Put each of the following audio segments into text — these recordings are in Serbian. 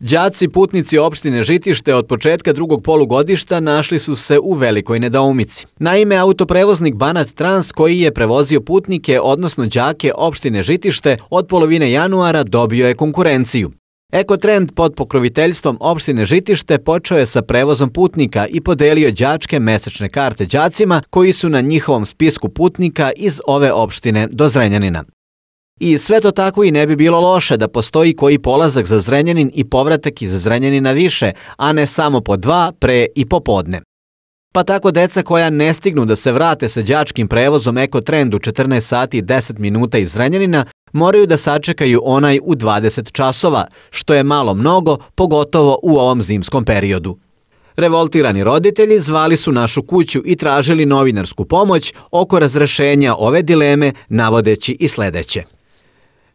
Đaci putnici opštine Žitište od početka drugog polugodišta našli su se u velikoj nedoumici. Naime, autoprevoznik Banat Trans koji je prevozio putnike, odnosno đake opštine Žitište, od polovine januara dobio je konkurenciju. Ekotrend pod pokroviteljstvom opštine Žitište počeo je sa prevozom putnika i podelio đačke mesečne karte đacima koji su na njihovom spisku putnika iz ove opštine do Zrenjanina. I sve to tako i ne bi bilo loše da postoji koji polazak za Zrenjanin i povratak iz Zrenjanina više, a ne samo po dva, pre i popodne. Pa tako deca koja ne stignu da se vrate sa đačkim prevozom Ekotrend u 14 sati 10 minuta iz Zrenjanina moraju da sačekaju onaj u 20 časova, što je malo mnogo, pogotovo u ovom zimskom periodu. Revoltirani roditelji zvali su našu kuću i tražili novinarsku pomoć oko razrešenja ove dileme navodeći i sledeće.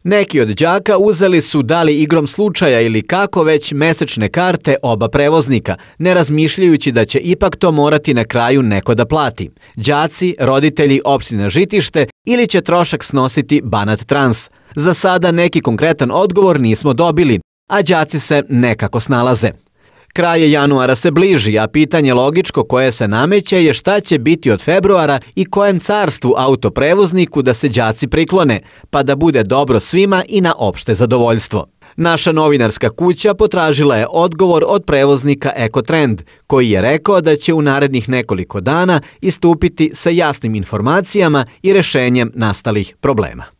Neki od đaka uzeli su dali igrom slučaja ili kako već mesečne karte oba prevoznika, ne razmišljajući da će ipak to morati na kraju neko da plati. Đaci, roditelji opština Žitište ili će trošak snositi Banat Trans. Za sada neki konkretan odgovor nismo dobili, a đaci se nekako snalaze. Kraje januara se bliži, a pitanje logičko koje se nameće je šta će biti od februara i kojem carstvu autoprevozniku da se đaci priklone, pa da bude dobro svima i na opšte zadovoljstvo. Naša novinarska kuća potražila je odgovor od prevoznika Ekotrend, koji je rekao da će u narednih nekoliko dana istupiti sa jasnim informacijama i rešenjem nastalih problema.